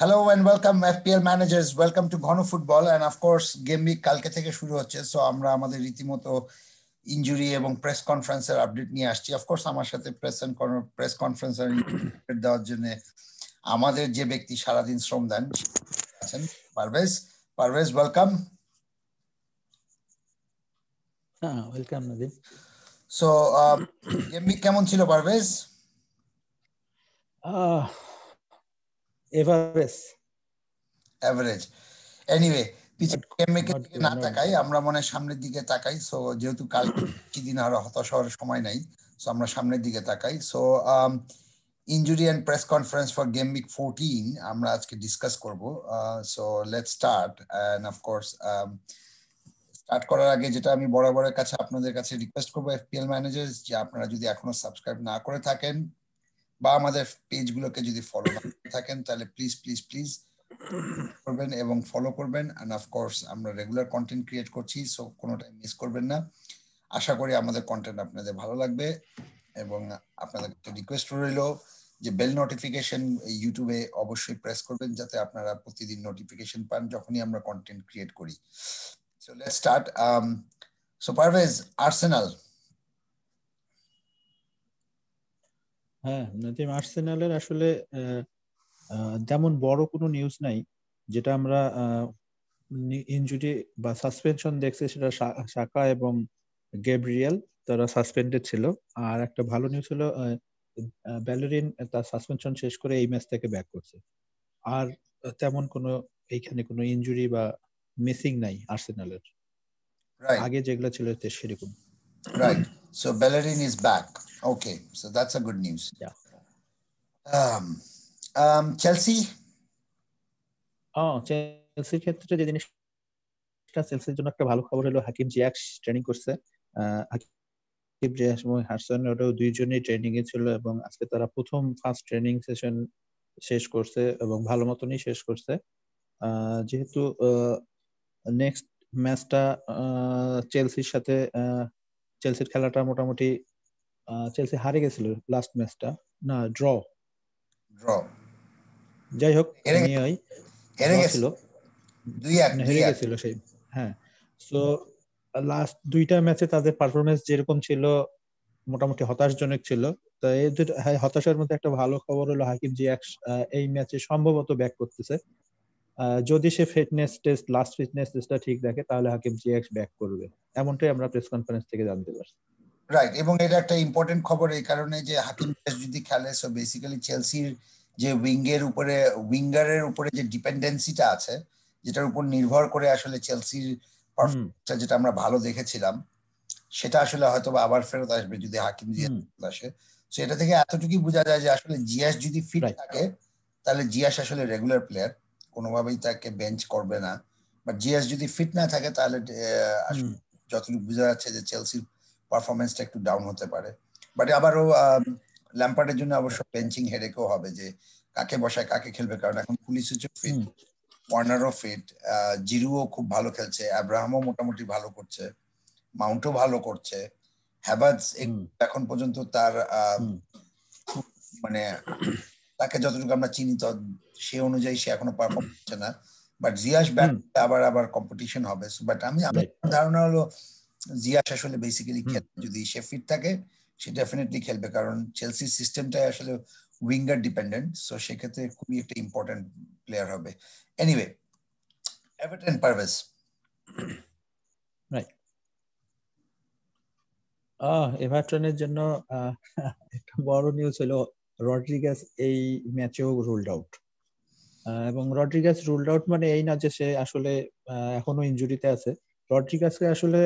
Hello and welcome FPL managers welcome to ঘন football and of course game week কালকে থেকে শুরু হচ্ছে সো আমরা আমাদের রীতিমতো ইঞ্জুরি এবং প্রেস কনফারেন্সের আপডেট নিয়ে আসছি অফকোর্স আমার সাথে প্রেস প্রেস কনফারেন্সের দেওয়ার জন্য আমাদের যে ব্যক্তি সারাদিন শ্রম দেন আছেন পারভেজ পারভেজ ওয়েলকাম হ্যাঁ welcome Nadeem so game week কেমন ছিল পারভেজ এভারেজ এনিওয়ে না তাকাই আমরা মনে সামনের দিকে তাকাই সো যেহেতু কাল কিদিন আর হতাশ হওয়ার সময় নাই সো আমরা সামনের দিকে তাকাই so injury and press conference for game week fourteen আমরা আজকে ডিসকাস করব so let start and of course start করার আগে যেটা আমি বরাবরের কাছে আপনাদের কাছে রিকোয়েস্ট করবো এফপিএল ম্যানেজার যে আপনারা যদি এখনো সাবস্ক্রাইব না করে থাকেন বা আমাদের পেজগুলোকে যদি ফলো থাকেন তাহলে প্লিজ প্লিজ প্লিজ করবেন এবং ফলো করবেন অ্যান্ড অফকোর্স আমরা রেগুলার কন্টেন্ট ক্রিয়েট করছি সো কোনোটাই মিস করবেন না আশা করি আমাদের কন্টেন্ট আপনাদের ভালো লাগবে এবং আপনাদের রিকোয়েস্ট রইল যে বেল নোটিফিকেশন ইউটিউবে অবশ্যই প্রেস করবেন যাতে আপনারা প্রতিদিন নোটিফিকেশন পান যখনই আমরা কন্টেন্ট ক্রিয়েট করি so let's start so Parvez Arsenal হ্যাঁ নাদিম আর্সেনালের আসলে তেমন বড় কোনো নিউজ নাই যেটা আমরা ইনজুরি বা সাসপেনশন দেখছি সেটা শাখা এবং গেব্রিয়েল তারা সাসপেন্ডেড ছিল আর একটা ভালো নিউজ হলো ব্যালেরিন তার সাসপেনশন শেষ করে এই ম্যাচ থেকে ব্যাক করছে আর তেমন কোনো এইখানে কোনো ইনজুরি বা মিসিং নাই আর্সেনালের আগে যেগুলো ছিল সেরকম right So Bellerin is back. Okay, so that's a good news. Yeah. Um, um, Chelsea. Oh, চেলসির ক্ষেত্রে যে জিনিসটা চেলসির জন্য একটা ভালো খবর হলো হাকিম জিয়াক্স ট্রেনিং করছে হাকিব জিয়া এবং হাসান ওরাও দুইজনই ট্রেনিং এ ছিল এবং আজকে তারা প্রথম ফার্স্ট ট্রেনিং সেশন শেষ করছে এবং ভালো মতনই শেষ করছে যেহেতু নেক্সট ম্যাচটা চেলসির সাথে চেলসির খেলাটা মোটামুটি চেলসি হারে গেছিল লাস্ট ম্যাচটা না ড্র ড্র যাই হোক নিয়েই হেরে গেছিল দুই এক মানে হেরে গেছিল সেই হ্যাঁ সো লাস্ট দুইটা ম্যাচে তাদের পারফরমেন্স যেরকম ছিল মোটামুটি হতাশজনক ছিল তো এই হ্যাঁ, হতাশার মধ্যে একটা ভালো খবর হলো হাকিম জি এই ম্যাচে সম্ভবত ব্যাক করতেছে যদি সে ফিটনেস টেস্ট লাস্ট ফিটনেস টেস্টটা ঠিক দেখে তাহলে হাকিম জিএক্স ব্যাক করবে এমনটাই আমরা প্রেস কনফারেন্স থেকে জানতে পারছি রাইট এবং এটা একটা ইম্পর্টেন্ট খবর এই কারণে যে হাকিম যদি খেলে সো বেসিক্যালি চেলসির যে উইঙ্গের উপরে উইঙ্গারের উপরে যে ডিপেন্ডেন্সিটা আছে যেটার উপর নির্ভর করে আসলে চেলসির যেটা আমরা ভালো দেখেছিলাম সেটা আসলে হয়তো আবার ফেরত আসবে যদি হাকিম জিয়াস আসে তো এটা থেকে এতটুকুই বোঝা যায় যে আসলে জিয়াস যদি ফিট থাকে তাহলে জিয়াস আসলে রেগুলার প্লেয়ার কোনোভাবেই তাকে বেঞ্চ করবে না বাট জিএস যদি ফিট না থাকে তাহলে যতটুকু বোঝা যাচ্ছে যে চেলসির পারফরমেন্সটা একটু ডাউন হতে পারে বাট আবারও ল্যাম্পার্ডের জন্য অবশ্য বেঞ্চিং হেডেকও হবে যে কাকে বসায় কাকে খেলবে কারণ এখন পুলিশ হচ্ছে ফিট ওয়ার্নারও ফিট জিরুও খুব ভালো খেলছে আব্রাহামও মোটামুটি ভালো করছে মাউন্টও ভালো করছে হ্যাবাজ এখন পর্যন্ত তার মানে তাকে যতটুকু আমরা চিনি সে অনুযায়ী সে এখনো পারফর্ম করছে না বাট জিয়াস ব্যাট আবার আবার কম্পিটিশন হবে বাট আমি ধারণা হলো জিয়াস আসলে বেসিক্যালি যদি সে ফিট থাকে সে ডেফিনেটলি খেলবে কারণ চেলসির সিস্টেমটাই আসলে উইঙ্গার ডিপেন্ডেন্ট সো সেক্ষেত্রে খুবই একটা ইম্পর্টেন্ট প্লেয়ার হবে এনিওয়ে এভারটন পারভেজ রাইট এভারটনের জন্য একটা বড় নিউজ হলো রড্রিগাস এই ম্যাচেও রুলড আউট এবং রড্রিগাস রুলড আউট মানে এই না যে সে আসলে এখনো ইঞ্জুরিতে আছে রড্রিগাসকে আসলে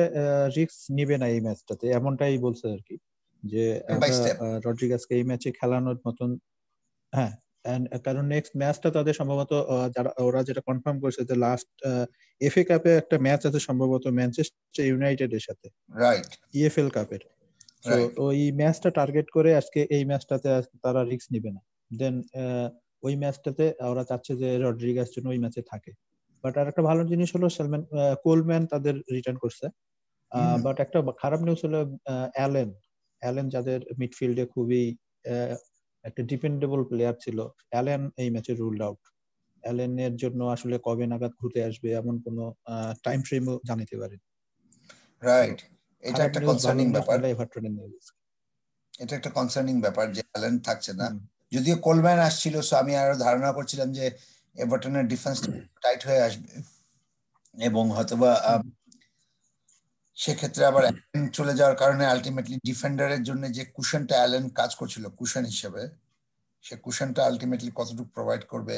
রিস্ক নিবে না এই ম্যাচটাতে এমনটাই বলছে আর কি যে রড্রিগাসকে এই ম্যাচে খেলানোর মতন হ্যাঁ কারণ নেক্সট ম্যাচটা তাদের সম্ভবত যারা ওরা যেটা কনফার্ম করেছে যে লাস্ট এফএ কাপে একটা ম্যাচ আছে সম্ভবত ম্যানচেস্টার ইউনাইটেড e এর সাথে রাইট ইএফএল কাপের তো ওই ম্যাচটা টার্গেট করে আজকে এই ম্যাচটাতে তারা রিস্ক নিবে না দেন ওই ম্যাচটাতে ওরা চাচ্ছে যে রড্রিগাস জন্য ওই ম্যাচে থাকে বাট আর একটা ভালো জিনিস হলো সেলম্যান কোলম্যান তাদের রিটার্ন করছে বাট একটা খারাপ নিউজ হলো অ্যালেন অ্যালেন যাদের মিডফিল্ডে খুবই একটা ডিপেন্ডেবল প্লেয়ার ছিল অ্যালেন এই ম্যাচে রুলড আউট অ্যালেন এর জন্য আসলে কবে নাগাদ ঘুরতে আসবে এমন কোনো টাইম ফ্রেমও জানিতে পারেন রাইট এটা একটা কনসার্নিং ব্যাপার এটা একটা কনসার্নিং ব্যাপার যে অ্যালেন থাকছে না যদিও কোলম্যান আসছিল সো আমি আরো ধারণা করছিলাম যে এভারটনের ডিফেন্স টাইট হয়ে আসবে এবং হয়তোবা সেক্ষেত্রে আবার অ্যালেন চলে যাওয়ার কারণে আলটিমেটলি ডিফেন্ডারের জন্য যে কুশনটা অ্যালেন কাজ করছিল কুশন হিসেবে সে কুশনটা আলটিমেটলি কতটুকু প্রোভাইড করবে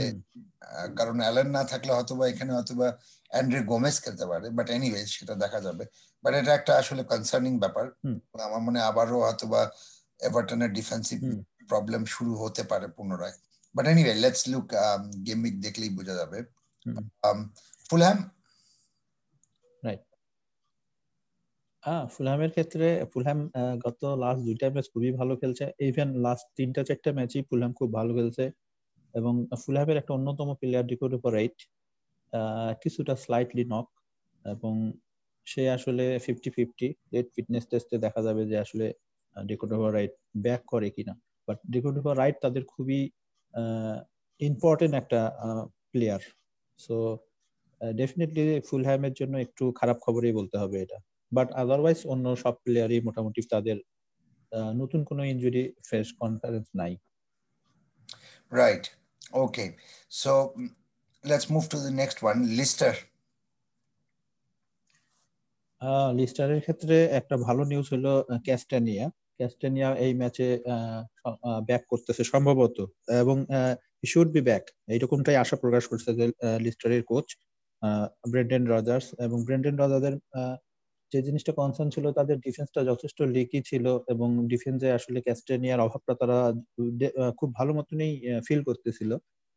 কারণ অ্যালেন না থাকলে হয়তোবা এখানে হয়তোবা অ্যান্ড্রে গোমেজ খেলতে পারে বাট এনিওয়ে সেটা দেখা যাবে বাট এটা একটা আসলে কনসার্নিং ব্যাপার আমার মনে আবারও হয়তো বা এভারটনের ডিফেন্সিভ প্রবলেম শুরু হতে পারে পুনরায় but anyway let's look game week দেখলেই বোঝা যাবে ফুলহ্যাম রাইট হ্যাঁ ফুলহ্যামের ক্ষেত্রে ফুলহ্যাম গত লাস্ট দুইটা ম্যাচ খুবই ভালো খেলছে ইভেন লাস্ট তিনটা চারটা ম্যাচই ফুলহ্যাম খুব ভালো খেলছে এবং ফুলহ্যামের একটা অন্যতম প্লেয়ার ডিকোর উপর রাইট কিছুটা স্লাইটলি নক এবং সে আসলে ফিফটি ফিফটি রেড ফিটনেস টেস্টে দেখা যাবে যে আসলে ডেকোডোভা রাইট ব্যাক করে কিনা বাট ডিকোডোভা রাইট তাদের খুবই ইম্পর্টেন্ট একটা প্লেয়ার সো ডেফিনেটলি ফুলহ্যামের জন্য একটু খারাপ খবরই বলতে হবে এটা বাট আদারওয়াইজ অন্য সব প্লেয়ারই মোটামুটি তাদের নতুন কোনো ইনজুরি ফ্রেশ কনফারেন্স নাই right okay so let's move to the next one lister লিস্টারের ক্ষেত্রে একটা ভালো নিউজ হলো ক্যাস্টানিয়া ক্যাস্টানিয়া এই ম্যাচে ব্যাক করতেছে সম্ভবত এবং শুড বি ব্যাক এইরকমটাই আশা প্রকাশ করছে যে লিস্টারের কোচ ব্রেন্ডেন রজার্স এবং ব্রেন্ডেন রজার্সের যে জিনিসটা কনসার্ন ছিল তাদের ডিফেন্সটা যথেষ্ট লিকি ছিল এবং ডিফেন্সে আসলে ক্যাস্টেনিয়ার অভাবটা তারা খুব ভালো মতনই ফিল করতেছিল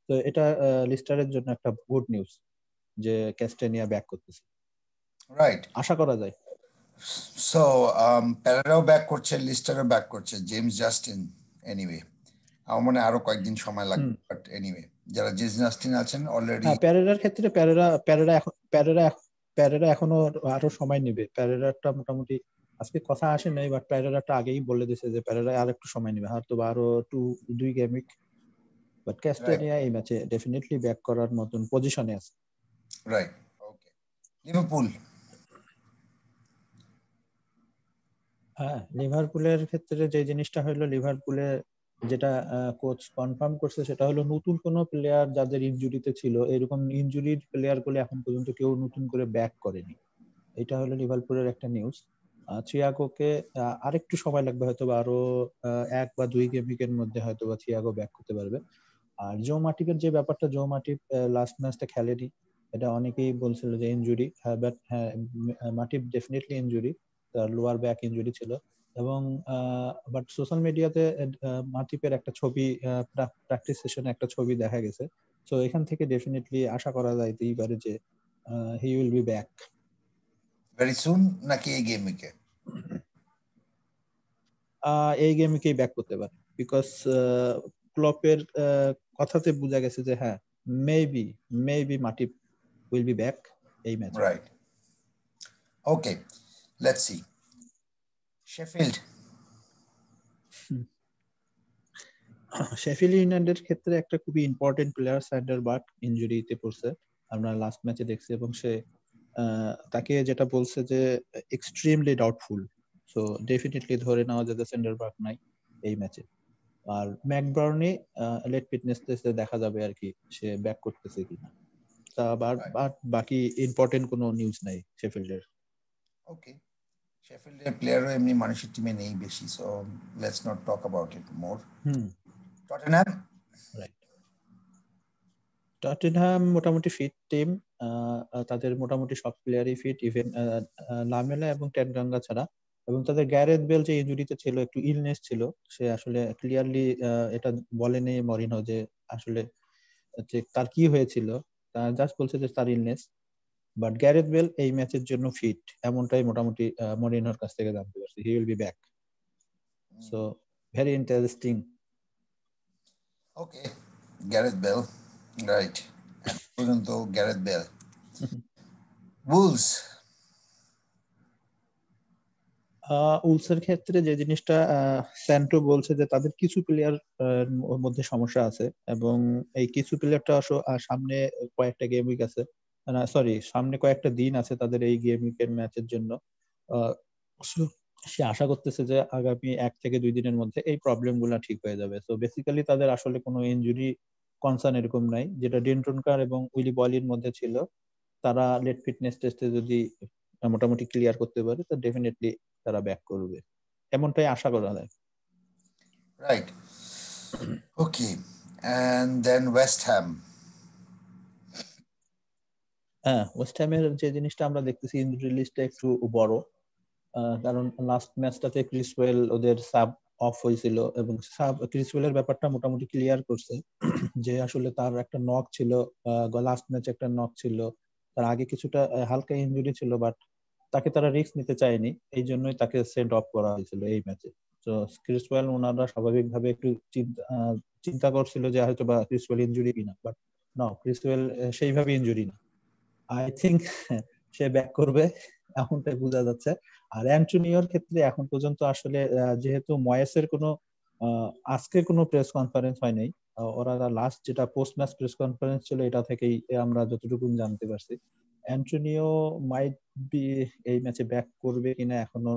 তো এটা লিস্টারের জন্য একটা গুড নিউজ যে ক্যাস্টেনিয়া ব্যাক করতেছে রাইট আশা করা যায় সো প্যারারাও ব্যাক করছে লিস্টারও ব্যাক করছে জেমস জাস্টিন এনিওয়ে আমার মনে আরো কয়েকদিন সময় লাগবে বাট এনিওয়ে যারা জেমস জাস্টিন আছেন অলরেডি প্যারেরার ক্ষেত্রে প্যারেরা প্যারেরা এখন প্যারেরা প্যারেরা এখনো আরো সময় নেবে প্যারেরাটা মোটামুটি আজকে কথা আসে নাই বাট প্যারেরাটা আগেই বলে দিয়েছে যে প্যারেরা আর একটু সময় নেবে হয়তো আরো টু দুই গেমিক বাট ক্যাস্টেনিয়া এই ম্যাচে ডেফিনেটলি ব্যাক করার মতন পজিশনে আছে রাইট ওকে লিভারপুল হ্যাঁ লিভারপুলের ক্ষেত্রে যে জিনিসটা হলো লিভারপুলে যেটা কোচ কনফার্ম করছে সেটা হলো নতুন কোনো প্লেয়ার যাদের ইনজুরিতে ছিল এরকম ইনজুরির প্লেয়ার গুলো এখন পর্যন্ত কেউ নতুন করে ব্যাক করেনি এটা হলো লিভারপুলের একটা নিউজ থিয়াগোকে আরেকটু সময় লাগবে হয়তো বা আরো এক বা দুই গেমিকের মধ্যে হয়তো বা থিয়াগো ব্যাক করতে পারবে আর জো মাটিকের যে ব্যাপারটা জো মাটি লাস্ট ম্যাচটা খেলেনি এটা অনেকেই বলছিল যে ইনজুরি হ্যাঁ বাট হ্যাঁ মাটিপ ডেফিনেটলি ইনজুরি তার লোয়ার ব্যাক ইনজুরি ছিল এবং বাট সোশ্যাল মিডিয়াতে মাটিপের একটা ছবি প্র্যাকটিস সেশনে একটা ছবি দেখা গেছে সো এখান থেকে ডেফিনেটলি আশা করা যাইতেই পারে যে he will be back very soon নাকি এই গেম উইকে এই গেম উইকেই ব্যাক করতে পারে বিকজ ক্লপের কথাতে বোঝা গেছে যে হ্যাঁ maybe maybe Matip will be back এই match right okay let's see Sheffield Sheffield ইউনাইটেডের ক্ষেত্রে একটা খুবই ইম্পর্টেন্ট প্লেয়ার স্যান্ডার বাট ইনজুরিতে পড়ছে আমরা লাস্ট ম্যাচে দেখছি এবং সে তাকে যেটা বলছে যে এক্সট্রিমলি ডাউটফুল সো ডেফিনেটলি ধরে নেওয়া যাবে স্যান্ডার বাট নাই এই ম্যাচে আর ম্যাকবার্নে লেট ফিটনেস টেস্টে দেখা যাবে আর কি সে ব্যাক করতেছে কিনা তা বাট বাকি ইম্পর্টেন্ট কোনো নিউজ নাই শেফিল্ডের ওকে শেফিল্ডের প্লেয়ারও এমনি মানুষের টিমে নেই বেশি so let's not talk about it more Tottenham Tottenham মোটামুটি ফিট টিম তাদের মোটামুটি সব প্লেয়ারই ফিট ইভেন লামেলা এবং টেনগাঙ্গা ছাড়া এবং তাদের গ্যারেথ বেল যে ইঞ্জুরিতে ছিল একটু ইলনেস ছিল সে আসলে ক্লিয়ারলি এটা বলেনি মরিনো যে আসলে যে তার কি হয়েছিল তার জাস্ট বলছে যে তার ইলনেস বাট গ্যারেথ বেল এই ম্যাচের জন্য ফিট এমনটাই মোটামুটি মরিনোর কাছ থেকে জানতে পারছি he will be back so very interesting okay Gareth Bale right পর্যন্ত গ্যারেথ বেল বুলস উলসের ক্ষেত্রে যে জিনিসটা স্যান্টো বলছে যে তাদের কিছু প্লেয়ার মধ্যে সমস্যা আছে এবং এই কিছু প্লেয়ারটা সামনে কয়েকটা গেম উইক আছে সরি সামনে কয়েকটা দিন আছে তাদের এই গেম উইকের ম্যাচের জন্য সে আশা করতেছে যে আগামী এক থেকে দুই দিনের মধ্যে এই প্রবলেম গুলা ঠিক হয়ে যাবে তো বেসিক্যালি তাদের আসলে কোনো ইঞ্জুরি কনসার্ন এরকম নাই যেটা ডেন্টনকার এবং উইলি বলির মধ্যে ছিল তারা লেট ফিটনেস টেস্টে যদি মোটামুটি ক্লিয়ার করতে পারে তো ডেফিনেটলি তারা ব্যাক করবে এমনটাই আশা করা যায় right okay and then West Ham হ্যাঁ ওয়েস্ট হ্যামের যে জিনিসটা আমরা দেখতেছি ইনজুরি লিস্টটা একটু বড় কারণ লাস্ট ম্যাচটাতে ক্রিস ওয়েল ওদের সাব অফ হয়েছিল এবং সাব ক্রিস ওয়েলের ব্যাপারটা মোটামুটি ক্লিয়ার করছে যে আসলে তার একটা নক ছিল লাস্ট ম্যাচে একটা নক ছিল তার আগে কিছুটা হালকা ইনজুরি ছিল বাট তাকে তারা রিস্ক নিতে চায়নি এই জন্যই তাকে সেন্ট অফ করা হয়েছিল এই ম্যাচে তো ক্রিসওয়েল ওনারা স্বাভাবিকভাবে একটু চিন্তা করছিল যে হয়তো বা ক্রিসওয়েল ইঞ্জুরি কিনা বাট না ক্রিসওয়েল সেইভাবে ইঞ্জুরি না আই থিঙ্ক সে ব্যাক করবে তাই বোঝা যাচ্ছে আর অ্যান্টোনিওর ক্ষেত্রে এখন পর্যন্ত আসলে যেহেতু ময়েসের কোনো আজকে কোনো প্রেস কনফারেন্স হয় নাই ওরা লাস্ট যেটা পোস্ট ম্যাচ প্রেস কনফারেন্স ছিল এটা থেকেই আমরা যতটুকু জানতে পারছি অ্যান্টনিও মাইট বি এই ম্যাচে ব্যাক করবে কিনা এখনো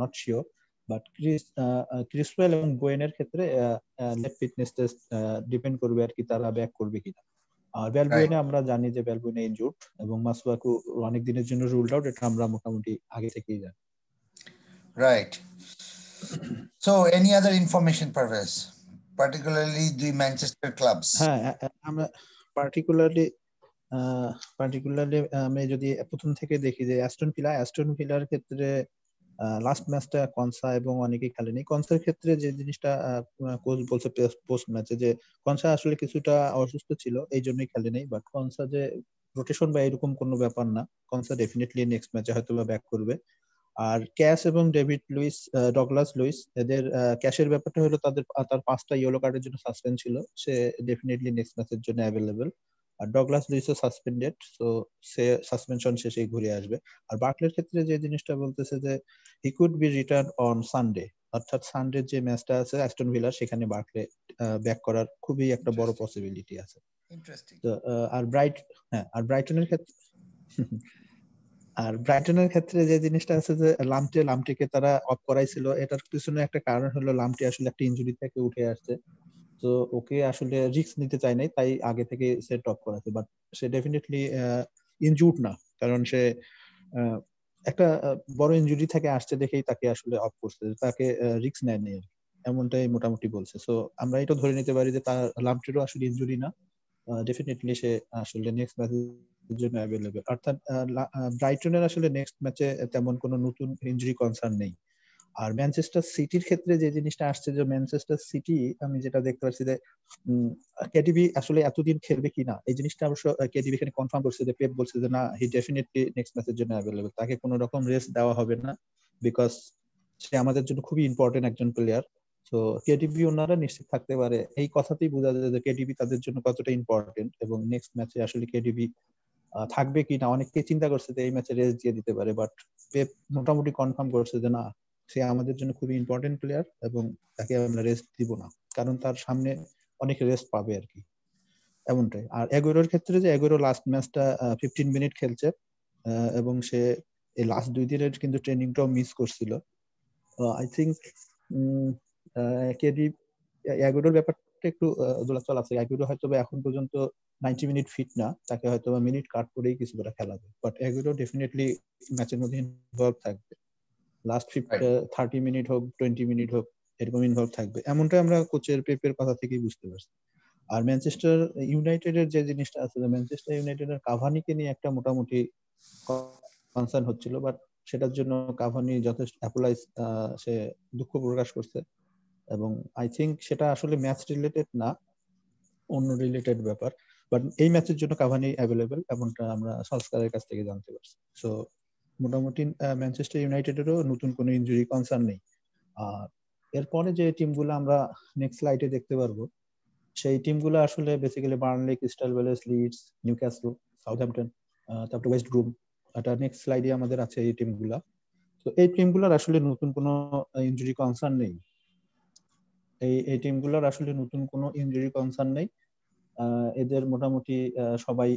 not sure but Chris Cresswell এবং গোয়েনের ক্ষেত্রে লেগ ফিটনেস টেস্ট ডিপেন্ড করবে আর কি তারা ব্যাক করবে কিনা আর ভ্যালবুয়েনে আমরা জানি যে ভ্যালবুয়েনে ইনজুট এবং মাসুয়াকু অনেক দিনের জন্য রুলড আউট এটা আমরা মোটামুটি আগে থেকেই জানি right so any other information Parvez particularly দুই ম্যানচেস্টার ক্লাবস হ্যাঁ আমরা পার্টিকুলারলি পার্টিকুলারলি আমি যদি প্রথম থেকে দেখি যে অ্যাস্টন ফিলা অ্যাস্টন ফিলার ক্ষেত্রে লাস্ট ম্যাচটা কনসা এবং অনেকেই খেলেনি কনসার ক্ষেত্রে যে জিনিসটা কোচ বলছে পোস্ট ম্যাচে যে কনসা আসলে কিছুটা অসুস্থ ছিল এই জন্যই খেলেনি বাট কনসা যে রোটেশন বা এরকম কোনো ব্যাপার না কনসা ডেফিনেটলি নেক্সট ম্যাচে হয়তো বা ব্যাক করবে আর ক্যাশ এবং ডেভিড লুইস ডগলাস লুইস এদের ক্যাশের ব্যাপারটা হলো তাদের তার পাঁচটা ইয়েলো কার্ডের জন্য সাসপেন্ড ছিল সে ডেফিনেটলি নেক্সট ম্যাচের জন্য অ্যাভেলেবেল আর ডগলাস লুইসও সাসপেন্ডেড তো সে সাসপেনশন শেষেই ঘুরে আসবে আর বাটলের ক্ষেত্রে যে জিনিসটা বলতেছে যে he could be return on Sunday অর্থাৎ সানডে যে ম্যাচটা আছে অ্যাস্টন ভিলা সেখানে বাটলে ব্যাক করার খুবই একটা বড় পসিবিলিটি আছে আর ব্রাইট হ্যাঁ আর ব্রাইটনের ক্ষেত্রে আর ব্রাইটনের ক্ষেত্রে যে জিনিসটা আছে যে লামটি লামটিকে তারা অফ করাইছিল এটার পিছনে একটা কারণ হলো লামটি আসলে একটা ইঞ্জুরি থেকে উঠে আসছে তো ওকে আসলে রিস্ক নিতে চায় নাই তাই আগে থেকে সে টপ করাছে বাট সে ডেফিনেটলি ইনজুট না কারণ সে একটা বড় ইনজুরি থেকে আসছে দেখেই তাকে আসলে অফ করছে তাকে রিস্ক নেয় নেই এমনটাই মোটামুটি বলছে সো আমরা এটা ধরে নিতে পারি যে তার লামটিরও আসলে ইনজুরি না ডেফিনেটলি সে আসলে নেক্সট ম্যাচের জন্য অ্যাভেলেবেল অর্থাৎ ব্রাইটনের আসলে নেক্সট ম্যাচে তেমন কোনো নতুন ইনজুরি কনসার্ন নেই আর ম্যানচেস্টার সিটির ক্ষেত্রে যে জিনিসটা আসছে যে ম্যানচেস্টার সিটি আমি যেটা দেখতে পাচ্ছি যে কেডিবি আসলে এতদিন খেলবে কিনা এই জিনিসটা অবশ্য কেডিবি এখানে কনফার্ম করছে যে পেপ বলছে যে না হি ডেফিনেটলি নেক্সট ম্যাচের জন্য অ্যাভেলেবল তাকে কোনো রকম রেস্ট দেওয়া হবে না বিকজ সে আমাদের জন্য খুবই ইম্পর্টেন্ট একজন প্লেয়ার তো কেডিবি ওনারা নিশ্চিত থাকতে পারে এই কথাতেই বোঝা যায় যে কেডিবি তাদের জন্য কতটা ইম্পর্টেন্ট এবং নেক্সট ম্যাচে আসলে কেডিবি থাকবে কিনা না অনেকে চিন্তা করছে যে এই ম্যাচে রেস্ট দিয়ে দিতে পারে বাট পেপ মোটামুটি কনফার্ম করছে যে না সে আমাদের জন্য খুবই ইম্পর্টেন্ট প্লেয়ার এবং তাকে আমরা রেস্ট দিব না কারণ তার সামনে অনেক রেস্ট পাবে আর কি এমনটাই আর এগোরোর ক্ষেত্রে যে এগোরো লাস্ট ম্যাচটা ফিফটিন মিনিট খেলছে এবং সে এই লাস্ট দুই দিনের কিন্তু ট্রেনিংটাও মিস করছিল আই থিঙ্ক কেডি এগোরোর ব্যাপারটা একটু দোলাচল আছে এগোরো হয়তো এখন পর্যন্ত নাইনটি মিনিট ফিট না তাকে হয়তো মিনিট কাট করেই কিছুটা খেলাবে বাট এগোরো ডেফিনেটলি ম্যাচের মধ্যে ইনভলভ থাকবে লাস্ট থার্টি মিনিট হোক টোয়েন্টি মিনিট হোক এরকম ইনভলভ থাকবে এমনটা আমরা কোচের পেপের কথা থেকেই বুঝতে পারছি আর ম্যানচেস্টার ইউনাইটেডের যে জিনিসটা আছে ম্যানচেস্টার ইউনাইটেডের কাভানিকে নিয়ে একটা মোটামুটি কনসার্ন হচ্ছিল বাট সেটার জন্য কাভানি যথেষ্ট অ্যাপোলাইজ সে দুঃখ প্রকাশ করছে এবং আই থিঙ্ক সেটা আসলে ম্যাচ রিলেটেড না অন্য রিলেটেড ব্যাপার বাট এই ম্যাচের জন্য কাভানি অ্যাভেলেবেল এমনটা আমরা সংস্কারের কাছ থেকে জানতে পারছি সো মোটামুটি ম্যানচেস্টার ইউনাইটেডেরও নতুন কোনো ইনজুরি কনসার্ন নেই আর এরপরে যে টিমগুলো আমরা নেক্সট স্লাইডে দেখতে পারবো সেই টিমগুলো আসলে basically Burnley Crystal Palace Leeds Newcastle Southampton তারপরে ওয়েস্ট গ্রুম এটা নেক্সট স্লাইডে আমাদের আছে এই টিমগুলো তো এই টিমগুলোর আসলে নতুন কোনো ইনজুরি কনসার্ন নেই এই এই টিমগুলোর আসলে নতুন কোনো ইনজুরি কনসার্ন নেই এদের মোটামুটি সবাই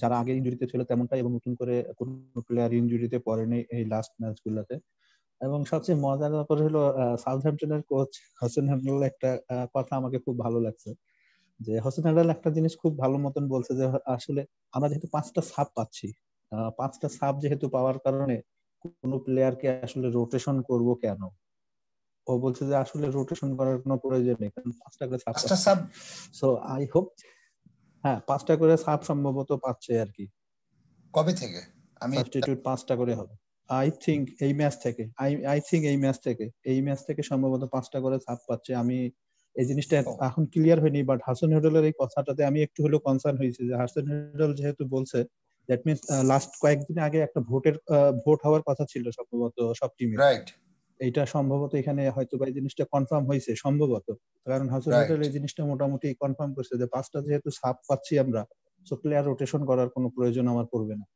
যারা আগে ইঞ্জুরিতে ছিল তেমনটাই এবং নতুন করে কোন প্লেয়ার ইঞ্জুরিতে পড়েনি এই লাস্ট ম্যাচ গুলাতে এবং সবচেয়ে মজার ব্যাপার হলো সাউথহ্যাম্পটনের কোচ হোসেন হ্যান্ডেল একটা কথা আমাকে খুব ভালো লাগছে যে হোসেন হ্যান্ডেল একটা জিনিস খুব ভালো মতন বলছে যে আসলে আমরা যেহেতু পাঁচটা সাপ পাচ্ছি পাঁচটা সাপ যেহেতু পাওয়ার কারণে কোনো প্লেয়ারকে আসলে রোটেশন করব কেন ও বলছে যে আসলে রোটেশন করার কোনো প্রয়োজন নেই কারণ পাঁচটা করে সাপ সো আই হোপ হ্যাঁ পাঁচটা করে সাব সম্ভবত পাচ্ছে আর কি কবে থেকে আমি সাবস্টিটিউট পাঁচটা করে হবে আই থিংক এই ম্যাচ থেকে আই আই থিংক এই ম্যাচ থেকে এই ম্যাচ থেকে সম্ভবত পাঁচটা করে সাব পাচ্ছে আমি এই জিনিসটা এখন ক্লিয়ার হয়নি বাট হাসান হোটেলের এই কথাটাতে আমি একটু হলেও কনসার্ন হয়েছি যে হাসান হোটেল যেহেতু বলছে দ্যাট মিনস লাস্ট কয়েকদিন আগে একটা ভোটের ভোট হওয়ার কথা ছিল সম্ভবত সব টিমে রাইট এটা সম্ভবত এখানে হয়তো বা এই জিনিসটা কনফার্ম হয়েছে সম্ভবত কারণ হাউসের হোটেল এই জিনিসটা মোটামুটি কনফার্ম করছে যে পাঁচটা যেহেতু সাপ পাচ্ছি আমরা সো প্লেয়ার রোটেশন করার কোনো প্রয়োজন আমার পড়বে না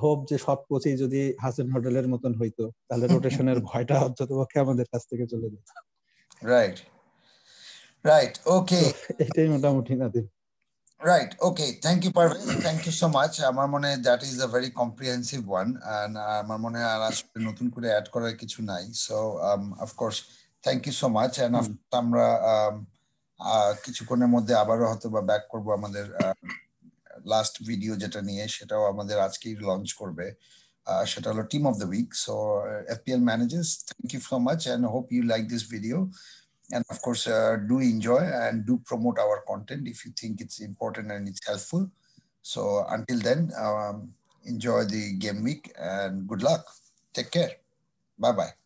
হোপ যে সব কোচই যদি হাসান হোটেলের মতন হইতো তাহলে রোটেশনের ভয়টা অন্তত পক্ষে আমাদের কাছ থেকে চলে যেত রাইট রাইট ওকে এটাই মোটামুটি Nadim Right. Okay. Thank you, Parvez. Thank you so much. আমার মনে that is a very comprehensive one, and আমার uh, মনে আর আসলে নতুন করে add করার কিছু নাই. So, um, of course, thank you so much. And আমরা um, কিছুক্ষণের মধ্যে আবারও হয়তো বা ব্যাক করবো আমাদের লাস্ট ভিডিও যেটা নিয়ে সেটাও আমাদের আজকেই লঞ্চ করবে সেটা হলো team of the week so FPL managers thank you so much and hope you like this video and of course uh, do enjoy and do promote our content if you think it's important and it's helpful so until then um, enjoy the game week and good luck take care bye bye